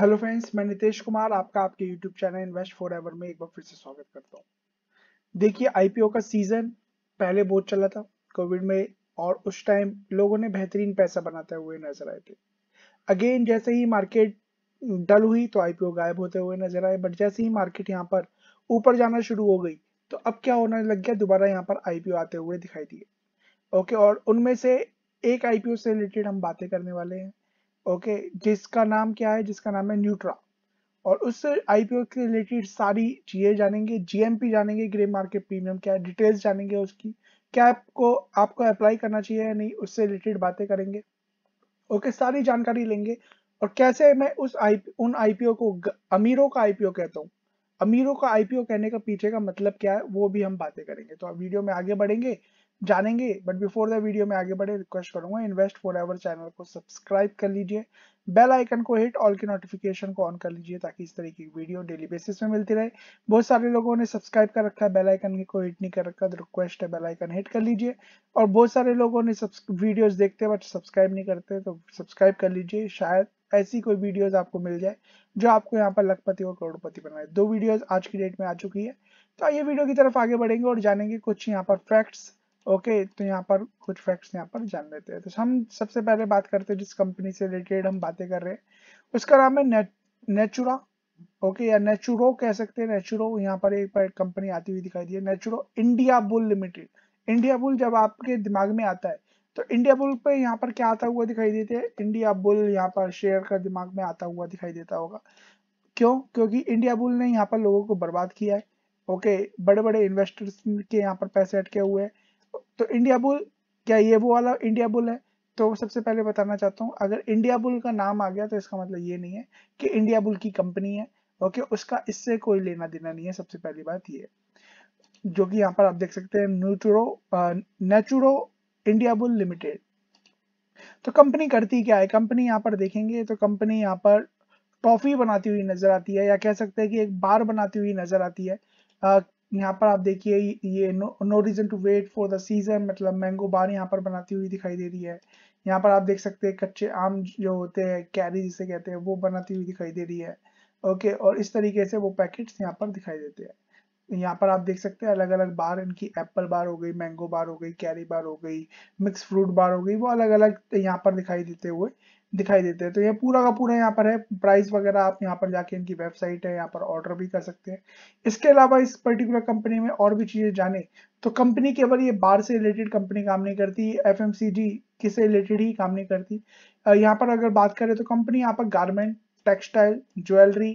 hello friends मैं नितेश कुमार आपका आपके YouTube channel invest forever में एक बार फिर से स्वागत करता हूँ देखिए आईपीओ का सीजन पहले बहुत चला था कोविड में और उस टाइम लोगों ने बेहतरीन पैसा बनाते हुए नजर आए थे अगेन जैसे ही मार्केट डल हुई तो आईपीओ गायब होते हुए नजर आए बट जैसे ही मार्केट यहाँ पर ऊपर जाना शुरू हो गई तो अब क्या होने लग गया दोबारा यहाँ पर आईपीओ आते हुए दिखाई दिए ओके और उनमें से एक आईपीओ से रिलेटेड हम बातें करने वाले हैं ओके जिसका नाम क्या है जिसका नाम है न्यूट्रा और उससे आईपीओ के रिलेटेड सारी चीजें जानेंगे जीएमपी जानेंगे ग्रे मार्केट प्रीमियम क्या है डिटेल्स जानेंगे उसकी क्या आपको आपको अप्लाई करना चाहिए या नहीं उससे रिलेटेड बातें करेंगे ओके सारी जानकारी लेंगे और कैसे मैं उस आई उन आईपीओ को अमीरों का आईपीओ कहता हूँ अमीरों का आईपीओ कहने का पीछे का मतलब क्या है वो भी हम बातें करेंगे तो आप वीडियो में आगे बढ़ेंगे जानेंगे बट बिफोर द वीडियो में आगे बढ़े रिक्वेस्ट करूंगा इन्वेस्ट फॉर एवर चैनल को सब्सक्राइब कर लीजिए बेल आइकन को हिट ऑल की नोटिफिकेशन को ऑन कर लीजिए ताकि इस तरह की वीडियो डेली बेसिस में मिलती रहे बहुत सारे लोगों ने सब्सक्राइब कर रखा है बेल आइकन को हिट नहीं कर रखा तो रिक्वेस्ट है बेल आइकन हिट कर लीजिए और बहुत सारे लोगों ने वीडियोस देखते हैं बट सब्सक्राइब नहीं करते तो सब्सक्राइब कर लीजिए शायद ऐसी कोई वीडियोज आपको मिल जाए जो आपको यहाँ पर लखपति और करोड़पति बनाए दो वीडियोज आज की डेट में आ चुकी है तो आइए वीडियो की तरफ आगे बढ़ेंगे और जानेंगे कुछ यहाँ पर फैक्ट्स ओके okay, तो यहाँ पर कुछ फैक्ट्स यहाँ पर जान लेते हैं तो हम सबसे पहले बात करते हैं जिस कंपनी से रिलेटेड हम बातें कर रहे हैं उसका नाम है नेचुरा ओके या नेचुरो कह सकते हैं नेचुरो यहाँ पर एक बार कंपनी आती हुई दिखाई दी है नेचुरो India bull limited India bull जब आपके दिमाग में आता है तो इंडिया बुल पे यहाँ पर क्या आता हुआ दिखाई देते हैं इंडिया बुल यहाँ पर शेयर का दिमाग में आता हुआ दिखाई देता होगा क्यों क्योंकि इंडिया बुल ने यहाँ पर लोगों को बर्बाद किया है ओके बड़े बड़े इन्वेस्टर्स के यहाँ पर पैसे अटके हुए हैं तो इंडिया बुल क्या ये वो वाला इंडिया बुल है तो सबसे पहले बताना चाहता हूँ अगर इंडिया बुल का नाम आ गया तो इसका मतलब ये नहीं है कि इंडिया बुल की कंपनी है ओके उसका इससे कोई लेना देना नहीं है सबसे पहली बात ये जो कि यहाँ पर आप देख सकते हैं न्यूट्रो नेचुरो इंडिया बुल लिमिटेड तो कंपनी करती क्या है कंपनी यहाँ पर देखेंगे तो कंपनी यहाँ पर टॉफी बनाती हुई नजर आती है या कह सकते हैं कि एक बार बनाती हुई नजर आती है यहाँ पर आप देखिए ये no reason to wait for the season मतलब मैंगो बार यहाँ पर बनाती हुई दिखाई दे रही है यहाँ पर आप देख सकते हैं कच्चे आम जो होते हैं कैरी जिसे कहते हैं वो बनाती हुई दिखाई दे रही है ओके और इस तरीके से वो पैकेट्स यहाँ पर दिखाई देते हैं यहाँ पर आप देख सकते हैं अलग अलग बार इनकी एप्पल बार हो गई मैंगो बार हो गई कैरी बार हो गई मिक्स फ्रूट बार हो गई वो अलग अलग यहाँ पर दिखाई देते हुए दिखाई देते हैं तो ये पूरा का पूरा यहाँ पर है प्राइस वगैरह आप यहाँ पर जाके इनकी वेबसाइट है यहाँ पर ऑर्डर भी कर सकते हैं इसके अलावा इस पर्टिकुलर कंपनी में और भी चीज़ें जाने तो कंपनी केवल ये बार से रिलेटेड कंपनी काम नहीं करती एफ एम सी जी किससे रिलेटेड ही काम नहीं करती यहाँ पर अगर बात करें तो कंपनी यहाँ पर garment textile jewellery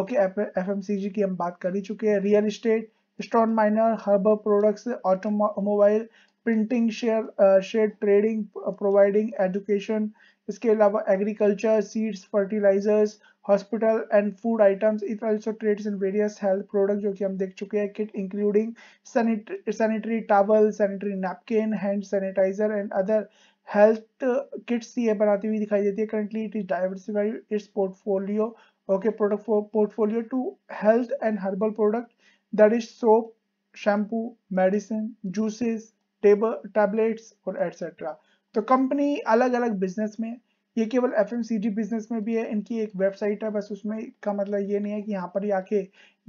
okay F M C G की हम बात कर ही चुके हैं real estate stone minor herb products automobile printing share share trading providing education इसके अलावा agriculture seeds fertilisers hospital and food items it also trades in various health product जो कि हम देख चुके हैं kit including sanitary towel sanitary napkin hand sanitiser and other health kits ये बनाती हुई दिखाई देती है currently it is diversified its portfolio okay product portfolio to health and herbal product that is soap shampoo medicine juices table tablets और or तो company अलग अलग बिजनेस में ये केवल एफ बिजनेस में भी है इनकी एक वेबसाइट है बस उसमें का मतलब ये नहीं है कि यहाँ पर ही आके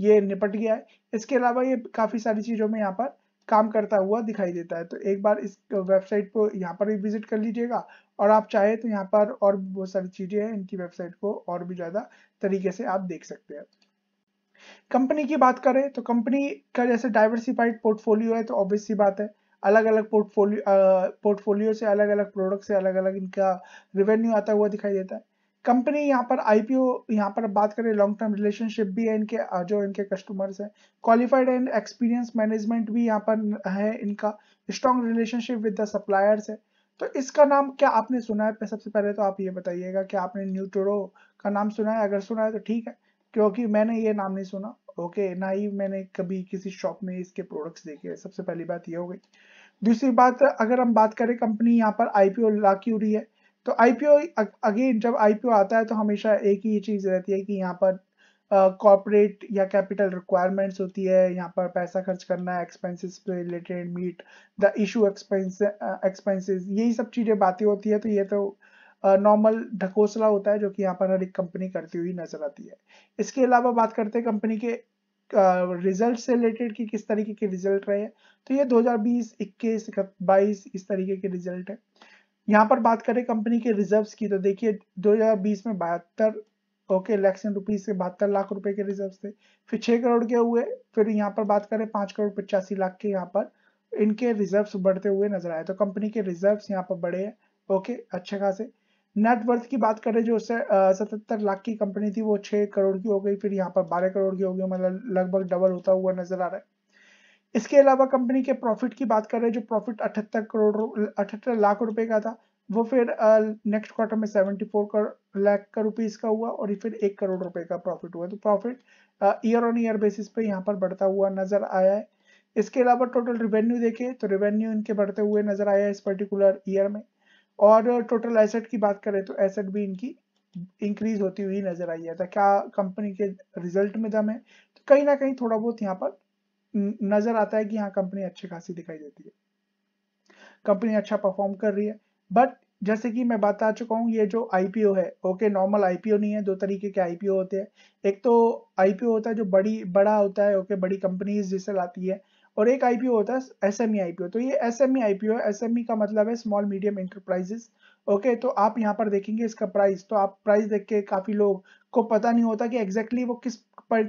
ये निपट गया है इसके अलावा ये काफ़ी सारी चीज़ों में यहाँ पर काम करता हुआ दिखाई देता है तो एक बार इस वेबसाइट को यहाँ पर भी विजिट कर लीजिएगा और आप चाहे तो यहाँ पर और बहुत सारी चीज़ें हैं इनकी वेबसाइट को और भी ज़्यादा तरीके से आप देख सकते हैं कंपनी की बात करें तो कंपनी का जैसे डाइवर्सिफाइड पोर्टफोलियो है तो ऑब्वियस सी बात है अलग अलग पोर्टफोलियो पोर्टफोलियो से अलग अलग प्रोडक्ट से अलग अलग इनका रिवेन्यू आता हुआ दिखाई देता है कंपनी यहाँ पर आईपीओ यहाँ पर बात करें लॉन्ग टर्म रिलेशनशिप भी है इनके जो इनके कस्टमर्स हैं क्वालिफाइड एंड एक्सपीरियंस मैनेजमेंट भी यहाँ पर है इनका strong relationship with the suppliers है तो इसका नाम क्या आपने सुना है सबसे पहले तो आप ये बताइएगा कि आपने न्यूट्रो का नाम सुना है अगर सुना है तो ठीक है क्योंकि मैंने ये नाम नहीं सुना ओके ना ही मैंने कभी किसी शॉप में इसके प्रोडक्ट्स देखे सबसे पहली बात ये हो गई दूसरी बात अगर हम बात करें कंपनी यहाँ पर आईपीओ ला क्यों रही है तो आईपीओ अगेन जब आईपीओ आता है तो हमेशा एक ही चीज़ रहती है कि यहाँ पर कॉर्पोरेट uh, या कैपिटल रिक्वायरमेंट्स होती है यहाँ पर पैसा खर्च करना है एक्सपेंसेस से related meet the issue expense expenses यही सब चीज़ें बातें होती है तो ये तो नॉर्मल uh, ढकोसला होता है जो कि यहाँ पर हर एक कंपनी करती हुई नजर आती है इसके अलावा बात करते हैं कंपनी के रिजल्ट से रिलेटेड कि किस तरीके के रिजल्ट रहे हैं तो ये 2020, 21, 22 इस तरीके के रिजल्ट है यहाँ पर बात करें कंपनी के रिजर्व्स की तो देखिए 2020 में बहत्तर ओके लैक्स रुपीज से बहत्तर लाख रुपए के रिजर्व थे फिर छह करोड़ के हुए फिर यहाँ पर बात करें पांच करोड़ पचासी लाख के यहाँ पर इनके रिजर्व्स बढ़ते हुए नजर आए तो कंपनी के रिजर्व्स यहाँ पर बढ़े हैं ओके अच्छे खासे नेटवर्थ की बात करें जो सतहत्तर लाख की कंपनी थी वो छह करोड़ की हो गई फिर यहाँ पर बारह करोड़ की हो गई मतलब लगभग डबल होता हुआ नजर आ रहा है इसके अलावा कंपनी के प्रॉफिट की बात करें जो प्रॉफिट अठहत्तर करोड़ अठहत्तर लाख रुपए का था वो फिर नेक्स्ट क्वार्टर में सेवेंटी फोर लाख का रुपीज का हुआ और फिर एक करोड़ रुपए का प्रॉफिट हुआ तो profit year on year basis पे यहाँ पर बढ़ता हुआ नजर आया है इसके अलावा टोटल रिवेन्यू देखें तो रिवेन्यू इनके बढ़ते हुए नजर आया है इस पर्टिकुलर ईयर में और टोटल एसेट की बात करें तो एसेट भी इनकी इंक्रीज होती हुई नजर आई है तो क्या कंपनी के रिजल्ट में दम है तो कहीं ना कहीं थोड़ा बहुत यहाँ पर नजर आता है कि हाँ कंपनी अच्छी खासी दिखाई देती है कंपनी अच्छा परफॉर्म कर रही है बट जैसे कि मैं बता चुका हूँ ये जो आईपीओ है ओके नॉर्मल आईपीओ नहीं है दो तरीके के आईपीओ होते हैं एक तो आईपीओ होता है जो बड़ी बड़ा होता है ओके बड़ी कंपनीज जिसे लाती है और एक आईपीओ होता है एस एम ई आईपीओ तो ये एस एम ई आईपीओ है एस एम ई का मतलब है स्मॉल मीडियम इंटरप्राइजेस ओके तो आप यहाँ पर देखेंगे इसका प्राइस तो आप प्राइस देख के काफ़ी लोग को पता नहीं होता कि एग्जैक्टली exactly वो किस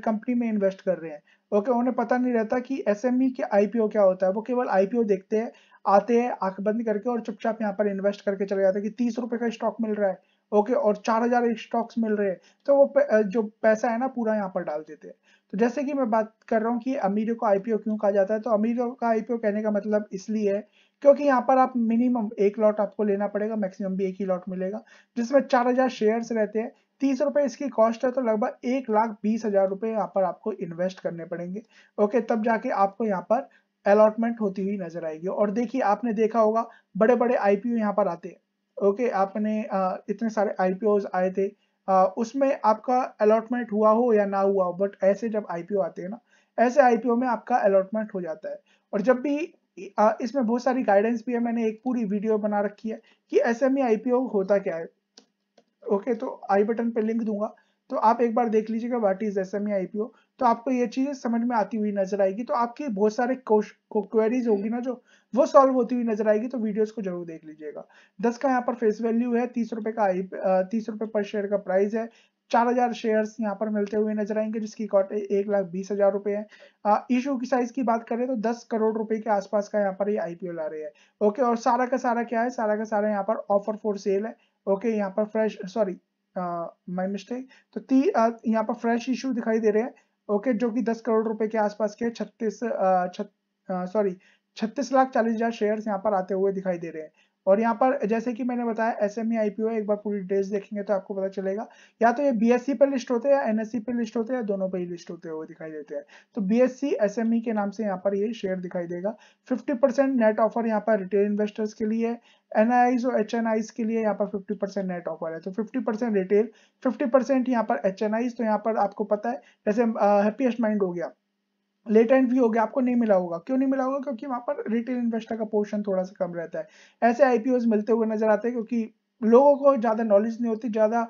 कंपनी में इन्वेस्ट कर रहे हैं ओके उन्हें पता नहीं रहता कि एस एम ई के आईपीओ क्या होता है वो केवल आईपीओ देखते हैं आते हैं आंख बंद करके और चुपचाप यहाँ पर इन्वेस्ट करके चले जाते हैं कि तीस रुपए का स्टॉक मिल रहा है ओके और चार हजार स्टॉक्स मिल रहे हैं तो वो प, जो पैसा है ना पूरा यहाँ पर डाल देते हैं तो जैसे कि मैं बात कर रहा हूँ कि अमीरों को आईपीओ क्यों कहा जाता है तो अमीरों का आईपीओ कहने का मतलब इसलिए है क्योंकि यहाँ पर आप मिनिमम एक लॉट आपको लेना पड़ेगा मैक्सिमम भी एक ही लॉट मिलेगा जिसमें चार हजार शेयर्स रहते हैं तीस रुपए इसकी कॉस्ट है तो लगभग एक लाख बीस हजार रुपए यहाँ पर आपको इन्वेस्ट करने पड़ेंगे ओके तब जाके आपको यहाँ पर अलॉटमेंट होती हुई नजर आएगी और देखिए आपने देखा होगा बड़े बड़े आईपीओ यहाँ पर आते हैं ओके आपने आ, इतने सारे आई आए थे आ, उसमें आपका अलॉटमेंट हुआ हो या ना हुआ हो बट ऐसे जब आई आते हैं ना ऐसे आईपीओ में आपका अलॉटमेंट हो जाता है और जब भी आ, इसमें बहुत सारी गाइडेंस भी है मैंने एक पूरी वीडियो बना रखी है कि एस एम आईपीओ होता क्या है ओके तो आई बटन पर लिंक दूंगा तो आप एक बार देख लीजिएगा वाट इज एस एम तो आपको ये चीजें समझ में आती हुई नजर आएगी तो आपकी बहुत सारे क्वेरीज होगी ना जो वो सॉल्व होती हुई नजर आएगी तो वीडियोस को जरूर देख लीजिएगा दस का यहाँ पर फेस वैल्यू है तीस रुपए का तीस रुपए पर शेयर का प्राइस है चार हजार शेयर यहाँ पर मिलते हुए नजर आएंगे जिसकी कॉट एक लाख बीस हजार रुपए है इशू की साइज की बात करें तो दस करोड़ रुपए के आसपास का यहाँ पर ये आईपीओ ला रहे हैं ओके और सारा का सारा क्या है सारा का सारा यहाँ पर ऑफर फॉर सेल है ओके यहाँ पर फ्रेश सॉरी माई मिस्टेक तो यहाँ पर फ्रेश इशू दिखाई दे रहे हैं ओके जो कि 10 करोड़ रुपए के आसपास के 36 सॉरी छत्तीस लाख चालीस हजार शेयर यहाँ पर आते हुए दिखाई दे रहे हैं और यहाँ पर जैसे कि मैंने बताया एस एम आईपीओ एक बार पूरी डिटेल्स देखेंगे तो आपको पता चलेगा या तो ये बीएससी पर लिस्ट होते हैं या एनएससी पर लिस्ट होते हैं दोनों पर ही लिस्ट होते हुए दिखाई देते हैं तो बीएससी एसएमई e के नाम से यहाँ पर ये शेयर दिखाई देगा 50% नेट ऑफर यहाँ पर रिटेल इन्वेस्टर्स के लिए एनआईज और एच के लिए यहाँ पर परसेंट नेट ऑफर है तो परसेंट रिटेल परसेंट यहाँ पर एच तो यहाँ पर आपको पता है जैसे हैप्पीएस्ट माइंड हो गया लेटेंट भी हो गया आपको नहीं मिला होगा क्यों नहीं मिला होगा क्योंकि वहां पर रिटेल इन्वेस्टर का पोर्शन थोड़ा सा कम रहता है ऐसे आईपीओ मिलते हुए नजर आते हैं क्योंकि लोगों को ज्यादा नॉलेज नहीं होती ज्यादा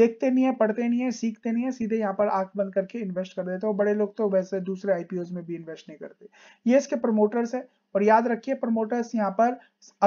देखते नहीं है पढ़ते नहीं है सीखते नहीं है सीधे यहाँ पर आंख बंद करके इन्वेस्ट कर देते हैं और बड़े लोग तो वैसे दूसरे आईपीओ में भी इन्वेस्ट नहीं करते ये इसके प्रमोटर्स है और याद रखिए प्रमोटर्स यहाँ पर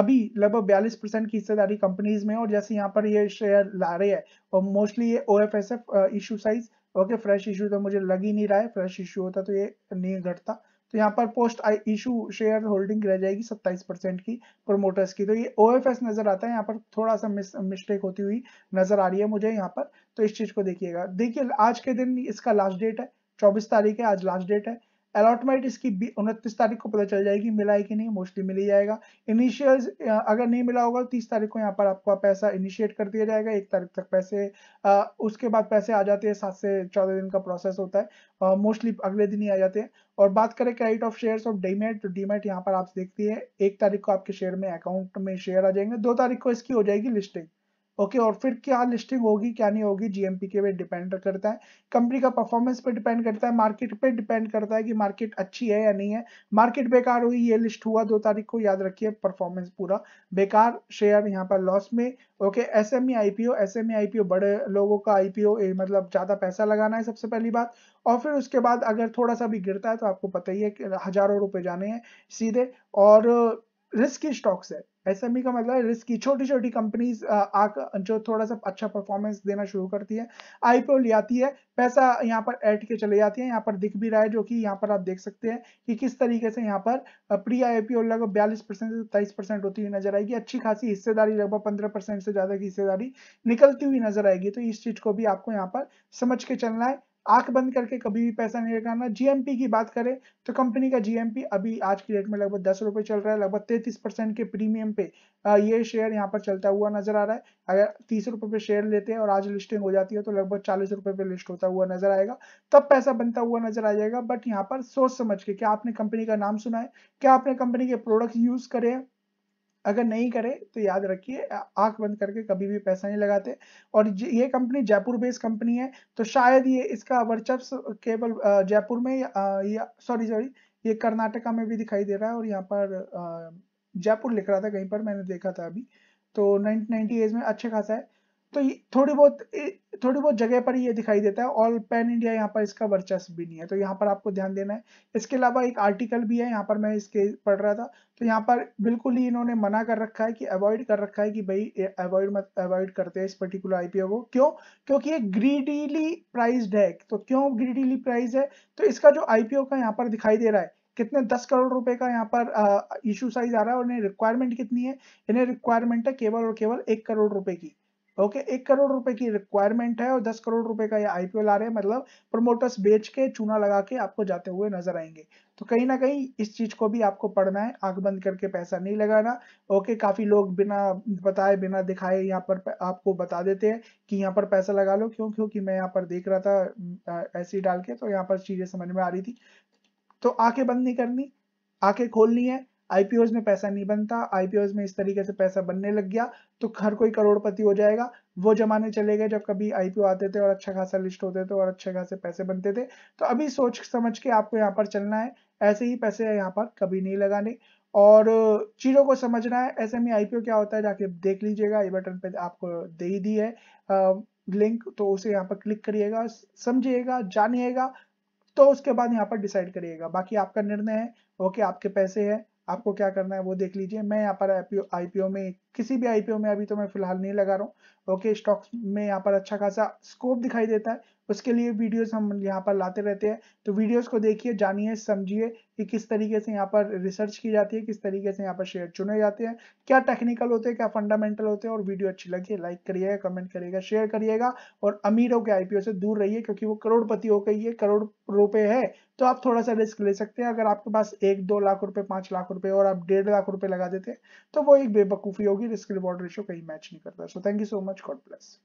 अभी लगभग बयालीस परसेंट की हिस्सेदारी कंपनीज में और जैसे यहाँ पर ये शेयर ला रहे हैं और मोस्टली ये O F S F issue size okay fresh issue तो मुझे लग ही नहीं रहा है फ्रेश इशू होता तो ये नहीं घटता तो यहाँ पर पोस्ट इशू शेयर होल्डिंग रह जाएगी 27 परसेंट की प्रोमोटर्स की तो ये ओ नजर आता है यहाँ पर थोड़ा सा मिस मिस्टेक होती हुई नजर आ रही है मुझे यहाँ पर तो इस चीज को देखिएगा देखिए आज के दिन इसका लास्ट डेट है चौबीस तारीख है आज लास्ट डेट है अलॉटमेंट इसकी उनतीस तारीख को पता चल जाएगी मिला है कि नहीं मोस्टली मिल ही जाएगा इनिशियल अगर नहीं मिला होगा तीस तारीख को यहाँ पर आपका पैसा इनिशिएट कर दिया जाएगा एक तारीख तक पैसे आ, उसके बाद पैसे आ जाते हैं सात से चौदह दिन का प्रोसेस होता है मोस्टली अगले दिन ही आ जाते हैं और बात करें credit of share of demat तो डीमेट यहाँ पर आप देखती है एक तारीख को आपके शेयर में अकाउंट में शेयर आ जाएंगे दो तारीख को इसकी हो जाएगी लिस्टिंग ओके okay, और फिर क्या लिस्टिंग होगी क्या नहीं होगी जीएमपी के पे डिपेंड करता है कंपनी का परफॉर्मेंस पे डिपेंड करता है मार्केट पे डिपेंड करता है कि मार्केट अच्छी है या नहीं है मार्केट बेकार हुई ये लिस्ट हुआ दो तारीख को याद रखिए परफॉर्मेंस पूरा बेकार शेयर यहाँ पर लॉस में okay S M E S M E IPO बड़े लोगों का आईपीओ मतलब ज्यादा पैसा लगाना है सबसे पहली बात और फिर उसके बाद अगर थोड़ा सा भी गिरता है तो आपको पता ही है कि हजारों रुपए जाने हैं सीधे और रिस्की स्टॉक्स है एस e का मतलब रिस्की छोटी छोटी कंपनीज जो थोड़ा सा अच्छा परफॉर्मेंस देना शुरू करती है आईपीओ ले आती है पैसा यहाँ पर एड के चले जाती है यहाँ पर दिख भी रहा है जो कि यहाँ पर आप देख सकते हैं कि किस तरीके से यहाँ पर प्री आईपीओ लगभग बयालीस परसेंट से तेईस परसेंट होती हुई नजर आएगी अच्छी खासी हिस्सेदारी लगभग पंद्रह परसेंट से ज्यादा की हिस्सेदारी निकलती हुई नजर आएगी तो इस चीज को भी आपको यहाँ पर समझ के चलना है आंख बंद करके कभी भी पैसा नहीं लगाना जीएमपी की बात करें तो कंपनी का जीएमपी अभी आज की डेट में लगभग दस रुपए चल रहा है लगभग तैतीस परसेंट के प्रीमियम पे ये शेयर यहाँ पर चलता हुआ नजर आ रहा है अगर तीस रुपए पे शेयर लेते हैं और आज लिस्टिंग हो जाती है तो लगभग चालीस रुपए पे लिस्ट होता हुआ नजर आएगा तब पैसा बनता हुआ नजर आ जाएगा बट यहाँ पर सोच समझ के क्या आपने कंपनी का नाम सुना है क्या आपने कंपनी के प्रोडक्ट यूज करे हैं अगर नहीं करें तो याद रखिए आंख बंद करके कभी भी पैसा नहीं लगाते और ये कंपनी जयपुर बेस्ड कंपनी है तो शायद ये इसका वर्चस्व केवल जयपुर में या सॉरी सॉरी ये कर्नाटका में भी दिखाई दे रहा है और यहाँ पर जयपुर लिख रहा था कहीं पर मैंने देखा था अभी तो नाइनटीन में अच्छा खासा है तो थोड़ी बहुत थोड़ी बहुत जगह पर ये दिखाई देता है ऑल पैन इंडिया यहाँ पर इसका वर्चस्व भी नहीं है तो यहाँ पर आपको ध्यान देना है इसके अलावा एक आर्टिकल भी है यहाँ पर मैं इसके पढ़ रहा था तो यहाँ पर बिल्कुल ही इन्होंने मना कर रखा है कि अवॉइड कर रखा है कि भाई अवॉइड मत अवॉइड करते हैं इस पर्टिकुलर आईपीओ को क्यों क्योंकि ये ग्रीडीली प्राइज्ड है तो क्यों ग्रीडीली प्राइज है तो इसका जो आईपीओ का यहाँ पर दिखाई दे रहा है कितने दस करोड़ रुपए का यहाँ पर इशू साइज आ रहा है और इन्हें रिक्वायरमेंट कितनी है इन्हें रिक्वायरमेंट है केवल और केवल एक करोड़ रुपए की ओके एक करोड़ रुपए की रिक्वायरमेंट है और दस करोड़ रुपए का ये आईपीओ ला रहे हैं मतलब प्रमोटर्स बेच के चूना लगा के आपको जाते हुए नजर आएंगे तो कहीं ना कहीं इस चीज को भी आपको पढ़ना है आंख बंद करके पैसा नहीं लगाना ओके काफी लोग बिना बताए बिना दिखाए यहाँ पर आपको बता देते हैं कि यहाँ पर पैसा लगा लो क्यों क्योंकि मैं यहाँ पर देख रहा था ऐसे डाल के तो यहाँ पर चीजें समझ में आ रही थी तो आंखें बंद नहीं करनी आंखें खोलनी है आईपीओ में पैसा नहीं बनता आईपीओ में इस तरीके से पैसा बनने लग गया तो हर कोई करोड़पति हो जाएगा वो जमाने चले गए जब कभी आईपीओ आते थे और अच्छा खासा लिस्ट होते थे और अच्छे खासे पैसे बनते थे तो अभी सोच समझ के आपको यहाँ पर चलना है ऐसे ही पैसे यहाँ पर कभी नहीं लगाने और चीज़ों को समझना है ऐसे में आईपीओ क्या होता है जाके देख लीजिएगा ये बटन पे आपको दे ही दी है लिंक तो उसे यहाँ पर क्लिक करिएगा समझिएगा जानिएगा तो उसके बाद यहाँ पर डिसाइड करिएगा बाकी आपका निर्णय है ओके आपके पैसे हैं आपको क्या करना है वो देख लीजिए मैं यहाँ पर आईपीओ में किसी भी आईपीओ में अभी तो मैं फिलहाल नहीं लगा रहा हूँ ओके स्टॉक्स में यहाँ पर अच्छा खासा स्कोप दिखाई देता है उसके लिए वीडियोस हम यहाँ पर लाते रहते हैं तो वीडियोस को देखिए जानिए समझिए कि किस तरीके से यहाँ पर रिसर्च की जाती है किस तरीके से यहाँ पर शेयर चुने जाते हैं क्या टेक्निकल होते हैं क्या फंडामेंटल होते हैं और वीडियो अच्छी लगी लाइक करिएगा कमेंट करिएगा शेयर करिएगा और अमीरों के आईपीओ से दूर रहिए क्योंकि वो करोड़पति हो गई है करोड़ रुपए है तो आप थोड़ा सा रिस्क ले सकते हैं अगर आपके पास एक दो लाख रुपए पांच लाख रुपए और आप डेढ़ लाख रुपए लगा देते हैं तो वो एक बेवकूफी होगी रिस्क रिवॉर्ड रेशियो कहीं मैच नहीं करता so thank you so much God bless